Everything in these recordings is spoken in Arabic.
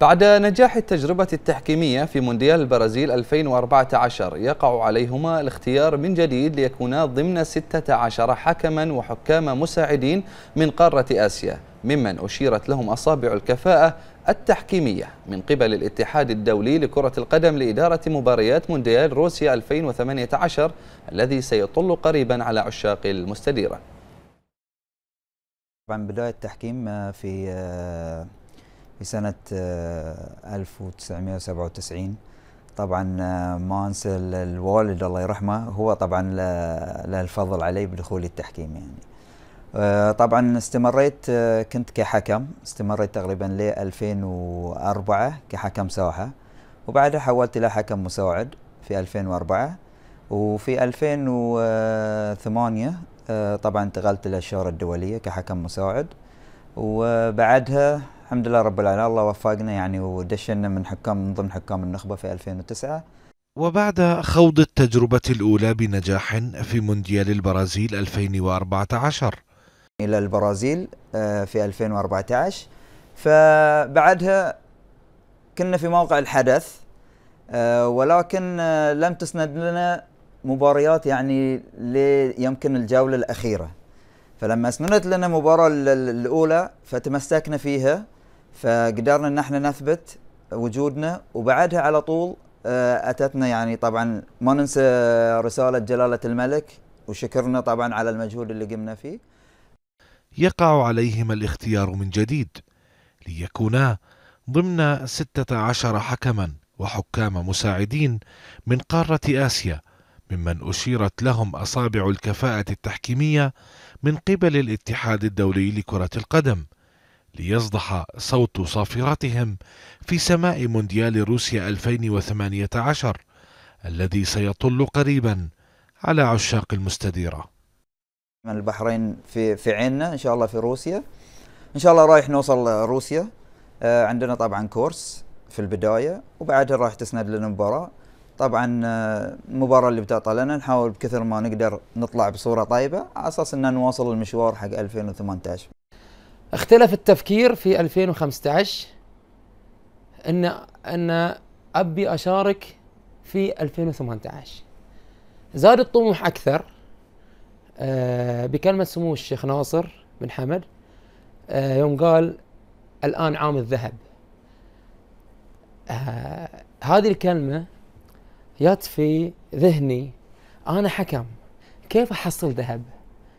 بعد نجاح التجربة التحكيمية في مونديال البرازيل 2014 يقع عليهما الاختيار من جديد ليكونا ضمن 16 حكما وحكاما مساعدين من قارة آسيا ممن أشيرت لهم أصابع الكفاءة التحكيمية من قبل الاتحاد الدولي لكرة القدم لإدارة مباريات مونديال روسيا 2018 الذي سيطل قريبا على عشاق المستديرة طبعا بداية التحكيم في في سنة 1997 آه، طبعا آه، ما انسى الوالد الله يرحمه هو طبعا له الفضل علي بدخولي التحكيم يعني آه، طبعا استمريت كنت كحكم استمريت تقريبا ل 2004 كحكم ساحه وبعدها حولت الى حكم مساعد في 2004 وفي 2008 طبعا انتقلت الى للشورى الدوليه كحكم مساعد وبعدها الحمد لله رب العالمين الله وفقنا يعني ودشنا من حكام من ضمن حكام النخبة في 2009 وبعد خوض التجربة الأولى بنجاح في مونديال البرازيل 2014 إلى البرازيل آه، في 2014 فبعدها كنا في موقع الحدث آه، ولكن آه، لم تسند لنا مباريات يعني يمكن الجولة الأخيرة فلما اسندت لنا مباراة الأولى فتمسكنا فيها فقدرنا ان احنا نثبت وجودنا وبعدها على طول آه، اتتنا يعني طبعا ما ننسى رساله جلاله الملك وشكرنا طبعا على المجهود اللي قمنا فيه. يقع عليهما الاختيار من جديد ليكونا ضمن 16 حكما وحكام مساعدين من قارة آسيا ممن أشيرت لهم أصابع الكفاءة التحكيمية من قبل الاتحاد الدولي لكرة القدم ليصدح صوت صافراتهم في سماء مونديال روسيا 2018 الذي سيطل قريبا على عشاق المستديرة من البحرين في في عيننا إن شاء الله في روسيا إن شاء الله رايح نوصل روسيا آه، عندنا طبعا كورس في البداية وبعدها راح تسند لنا آه، مباراة طبعا المباراة اللي بتعطى لنا نحاول بكثر ما نقدر نطلع بصورة طيبة على أساس أن نواصل المشوار حق 2018 اختلف التفكير في 2015 ان ان ابي اشارك في 2018 زاد الطموح اكثر آه، بكلمه سمو الشيخ ناصر بن حمد آه، يوم قال الان عام الذهب آه، هذه الكلمه جت في ذهني انا حكم كيف احصل ذهب؟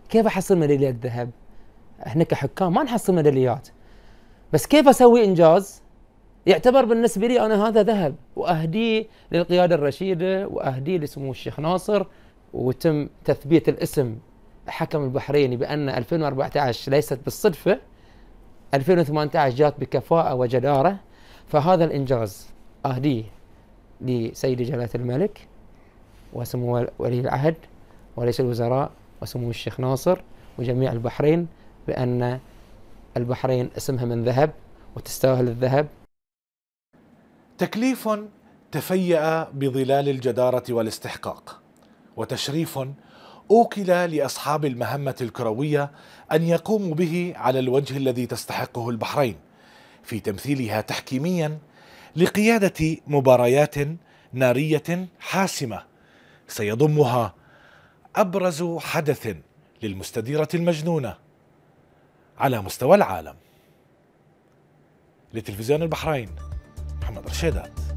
كيف احصل ميداليه ذهب؟ احنا كحكام ما نحصل ميداليات بس كيف اسوي انجاز؟ يعتبر بالنسبه لي انا هذا ذهب واهديه للقياده الرشيده واهديه لسمو الشيخ ناصر وتم تثبيت الاسم حكم البحريني بان 2014 ليست بالصدفه 2018 جات بكفاءه وجداره فهذا الانجاز اهديه لسيدي جلاله الملك وسمو ولي العهد ورئيس الوزراء وسمو الشيخ ناصر وجميع البحرين بأن البحرين اسمها من ذهب وتستاهل الذهب تكليف تفيأ بظلال الجدارة والاستحقاق وتشريف أوكل لأصحاب المهمة الكروية أن يقوموا به على الوجه الذي تستحقه البحرين في تمثيلها تحكيميا لقيادة مباريات نارية حاسمة سيضمها أبرز حدث للمستديرة المجنونة على مستوى العالم لتلفزيون البحرين محمد رشيدات